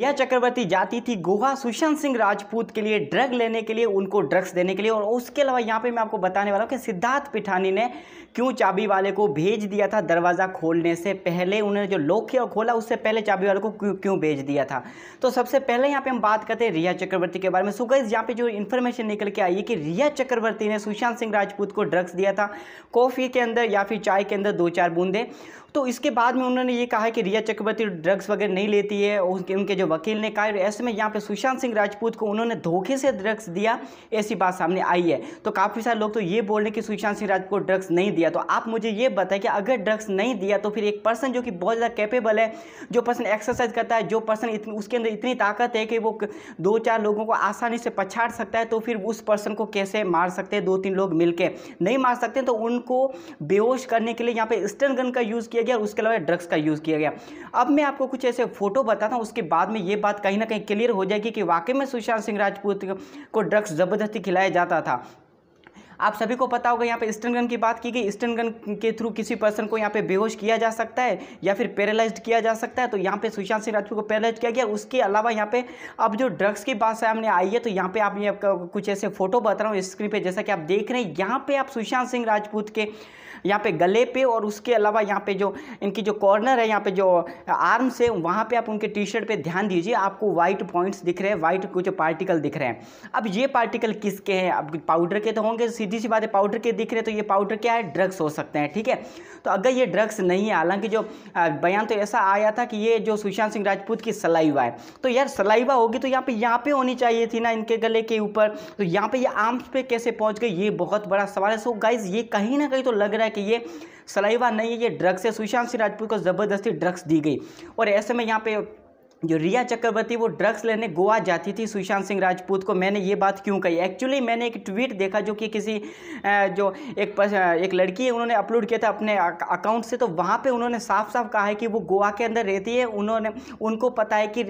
यह चक्रवर्ती जाती थी गोवा सुशांत सिंह राजपूत के लिए ड्रग लेने के लिए उनको ड्रग्स देने के लिए और उसके अलावा यहाँ पे मैं आपको बताने वाला हूँ कि सिद्धार्थ पिठानी ने क्यों चाबी वाले को भेज दिया था दरवाज़ा खोलने से पहले उन्होंने जो लॉक किया और खोला उससे पहले चाबी वाले को क्यों क्यों भेज दिया था तो सबसे पहले यहाँ पर हम बात करते हैं रिया चक्रवर्ती के बारे में सुगैज यहाँ पर जो इन्फॉर्मेशन निकल के आई है कि रिया चक्रवर्ती ने सुशांत सिंह राजपूत को ड्रग्स दिया था कॉफ़ी के अंदर या फिर चाय के अंदर दो चार बूंदे तो इसके बाद में उन्होंने ये कहा कि रिया चक्रवर्ती ड्रग्स वगैरह नहीं लेती है उनके उनके जो वकील ने कहा ऐसे में यहाँ पे सुशांत सिंह राजपूत को उन्होंने धोखे से ड्रग्स दिया ऐसी बात सामने आई है तो काफ़ी सारे लोग तो ये बोल रहे कि सुशांत सिंह राजपूत को ड्रग्स नहीं दिया तो आप मुझे ये बताएं कि अगर ड्रग्स नहीं दिया तो फिर एक पर्सन जो कि बहुत ज़्यादा कैपेबल है जो पर्सन एक्सरसाइज करता है जो पर्सन उसके अंदर इतनी ताकत है कि वो दो चार लोगों को आसानी से पछाड़ सकता है तो फिर उस पर्सन को कैसे मार सकते हैं दो तीन लोग मिल नहीं मार सकते तो उनको बेहोश करने के लिए यहाँ पर स्टन गन का यूज़ किया गया और उसके अलावा ड्रग्स का यूज़ किया गया अब मैं आपको कुछ ऐसे फ़ोटो बताता हूँ उसके बाद में ये बात कहीं ना कहीं क्लियर हो जाएगी कि वाकई में सुशांत सिंह राजपूत को ड्रग्स ज़बरदस्ती खिलाया जाता था आप सभी को पता होगा यहाँ पे स्टन गन की बात की गई स्टन गन के थ्रू किसी पर्सन को यहाँ पे बेहोश किया जा सकता है या फिर पैरालाइज किया जा सकता है तो यहाँ पे सुशांत सिंह राजपूत को पैरालाइज किया गया उसके अलावा यहाँ पे अब जो ड्रग्स की बात सामने आई है तो यहाँ पे आप ये कुछ ऐसे फोटो बता रहा हूँ स्क्रीन पर जैसा कि आप देख रहे हैं यहाँ पे आप सुशांत सिंह राजपूत के यहाँ पे गले पे और उसके अलावा यहाँ पे जो इनकी जो कॉर्नर है यहाँ पे जो आर्म्स है वहाँ पे आप उनके टी शर्ट पे ध्यान दीजिए आपको वाइट पॉइंट्स दिख रहे हैं वाइट कुछ पार्टिकल दिख रहे हैं अब ये पार्टिकल किसके हैं अब पाउडर के तो होंगे सीधी सी बात है पाउडर के दिख रहे तो ये पाउडर क्या है ड्रग्स हो सकते हैं ठीक है थीके? तो अगर ये ड्रग्स नहीं है हालांकि जो बयान तो ऐसा आया था कि ये जो सुशांत सिंह राजपूत की सलाइवा है तो यार सलाइवा होगी तो यहाँ पे यहाँ पे होनी चाहिए थी ना इनके गले के ऊपर तो यहाँ पे ये आर्म्स पे कैसे पहुँच गई ये बहुत बड़ा सवाल है सो गाइज ये कहीं ना कहीं तो लग रहा है कि ये सलाइवा नहीं है ये ड्रग्स है सुशांत सिंह राजपूत को ज़बरदस्ती ड्रग्स दी गई और ऐसे में यहाँ पे जो रिया चक्रवर्ती वो ड्रग्स लेने गोवा जाती थी सुशांत सिंह राजपूत को मैंने ये बात क्यों कही एक्चुअली मैंने एक ट्वीट देखा जो कि किसी जो एक एक लड़की है उन्होंने अपलोड किया था अपने अकाउंट से तो वहाँ पे उन्होंने साफ साफ कहा है कि वो गोवा के अंदर रहती है उन्होंने उनको पता है कि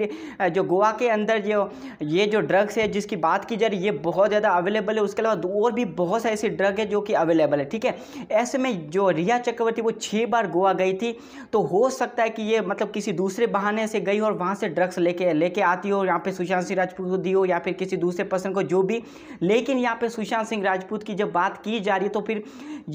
जो गोवा के अंदर जो ये जो ड्रग्स है जिसकी बात की जा रही ये बहुत ज़्यादा अवेलेबल है उसके अलावा और भी बहुत से ऐसे ड्रग है जो कि अवेलेबल है ठीक है ऐसे में जो रिया चक्रवर्ती वो छः बार गोवा गई थी तो हो सकता है कि ये मतलब किसी दूसरे बहाने से गई और वहाँ से ड्रग्स लेके लेके आती हो यहाँ पे सुशांत सिंह राजपूत दी हो या फिर किसी दूसरे पर्सन को जो भी लेकिन यहाँ पे सुशांत सिंह राजपूत की जब बात की जा रही है तो फिर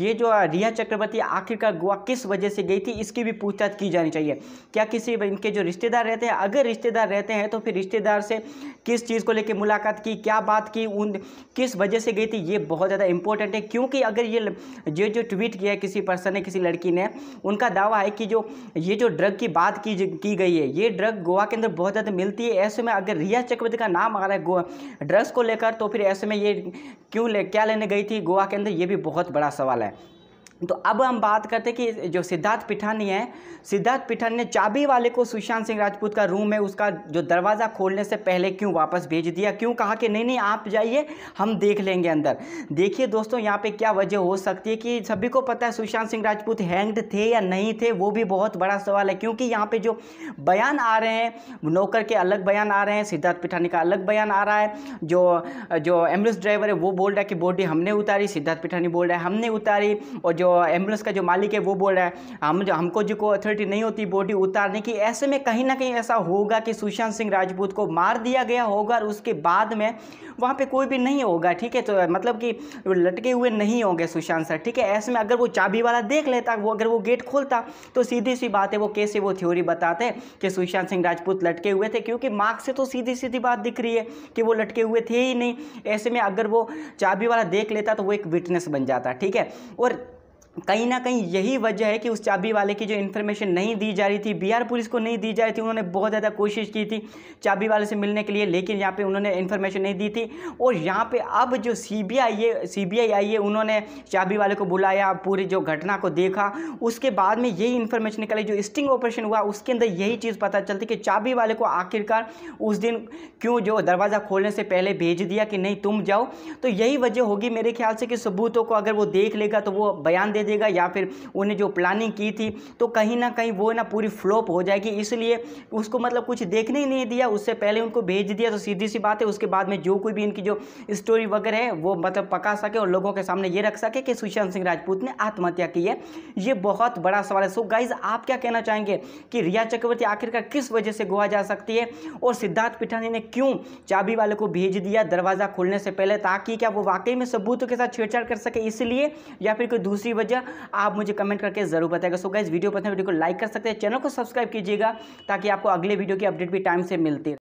ये जो रिया चक्रवर्ती आखिरकार गोवा किस वजह से गई थी इसकी भी पूछताछ की जानी चाहिए क्या किसी इनके जो रिश्तेदार रहते हैं अगर रिश्तेदार रहते हैं तो फिर रिश्तेदार से किस चीज़ को लेकर मुलाकात की क्या बात की उन किस वजह से गई थी ये बहुत ज़्यादा इंपॉर्टेंट है क्योंकि अगर ये जो जो ट्वीट किया है किसी पर्सन ने किसी लड़की ने उनका दावा है कि जो ये जो ड्रग की बात की की गई है ये ड्रग गोवा के अंदर बहुत ज़्यादा मिलती है ऐसे में अगर रिया चक्रवर्ती का नाम आ रहा है ड्रग्स को लेकर तो फिर ऐसे में ये क्यों ले क्या लेने गई थी गोवा के अंदर ये भी बहुत बड़ा सवाल है तो अब हम बात करते हैं कि जो सिद्धार्थ पिठानी है सिद्धार्थ पिठानी ने चाबी वाले को सुशांत सिंह राजपूत का रूम है उसका जो दरवाज़ा खोलने से पहले क्यों वापस भेज दिया क्यों कहा कि नहीं नहीं आप जाइए हम देख लेंगे अंदर देखिए दोस्तों यहाँ पे क्या वजह हो सकती है कि सभी को पता है सुशांत सिंह राजपूत हैंग्ड थे या नहीं थे वो भी बहुत बड़ा सवाल है क्योंकि यहाँ पर जो बयान आ रहे हैं नौकर के अलग बयान आ रहे हैं सिद्धार्थ पिठानी का अलग बयान आ रहा है जो जो एम्बुलेंस ड्राइवर है वो बोल रहा है कि बॉडी हमने उतारी सिद्धार्थ पिठानी बोल रहा है हमने उतारी और जो एम्बुलेंस का जो मालिक है वो बोल रहा है हम हमको जो को अथॉरिटी नहीं होती बॉडी उतारने की ऐसे में कहीं ना कहीं ऐसा होगा कि सुशांत सिंह राजपूत को मार दिया गया होगा और उसके बाद में वहाँ पर कोई भी नहीं होगा ठीक है तो मतलब कि लटके हुए नहीं होंगे सुशांत सर ठीक है ऐसे में अगर वो चाबी वाला देख लेता वो अगर वो गेट खोलता तो सीधी सी बात है वो कैसे वो थ्योरी बताते कि सुशांत सिंह राजपूत लटके हुए थे क्योंकि मार्क से तो सीधी सीधी बात दिख रही है कि वो लटके हुए थे ही नहीं ऐसे में अगर वो चाबी वाला देख लेता तो वो एक विटनेस बन जाता ठीक है और कहीं ना कहीं यही वजह है कि उस चाबी वाले की जो इन्फॉर्मेशन नहीं दी जा रही थी बिहार पुलिस को नहीं दी जा रही थी उन्होंने बहुत ज़्यादा कोशिश की थी चाबी वाले से मिलने के लिए लेकिन यहाँ पे उन्होंने इन्फॉर्मेशन नहीं दी थी और यहाँ पे अब जो सी बी आई है सी बी आई आई है उन्होंने चाबी वाले को बुलाया पूरी जो घटना को देखा उसके बाद में यही इन्फॉर्मेशन निकली जो स्टिंग ऑपरेशन हुआ उसके अंदर यही चीज़ पता चलती कि चाबी वाले को आखिरकार उस दिन क्यों जो दरवाज़ा खोलने से पहले भेज दिया कि नहीं तुम जाओ तो यही वजह होगी मेरे ख्याल से कि सबूतों को अगर वो देख लेगा तो वो बयान दे दे देगा या फिर उन्हें जो प्लानिंग की थी तो कहीं ना कहीं वो ना पूरी फ्लॉप हो जाएगी इसलिए उसको मतलब कुछ देखने ही नहीं दिया उससे पहले उनको भेज दिया तो सीधी सी बात है उसके बाद में जो कोई भी इनकी जो स्टोरी वगैरह है वो मतलब पका सके और लोगों के सामने ये रख सके कि सुशांत सिंह राजपूत ने आत्महत्या की है ये बहुत बड़ा सवाल है सो गाइज आप क्या कहना चाहेंगे कि रिया चक्रवर्ती आखिरकार किस वजह से गोवा जा सकती है और सिद्धार्थ पिठानी ने क्यों चाबी वाले को भेज दिया दरवाज़ा खोलने से पहले ताकि क्या वो वाकई में सबूतों के साथ छेड़छाड़ कर सके इसलिए या फिर कोई दूसरी वजह मुझे आप मुझे कमेंट करके ज़रूर बताएगा सो गाइज वीडियो पसंद वीडियो को लाइक कर सकते हैं चैनल को सब्सक्राइब कीजिएगा ताकि आपको अगले वीडियो की अपडेट भी टाइम से मिलती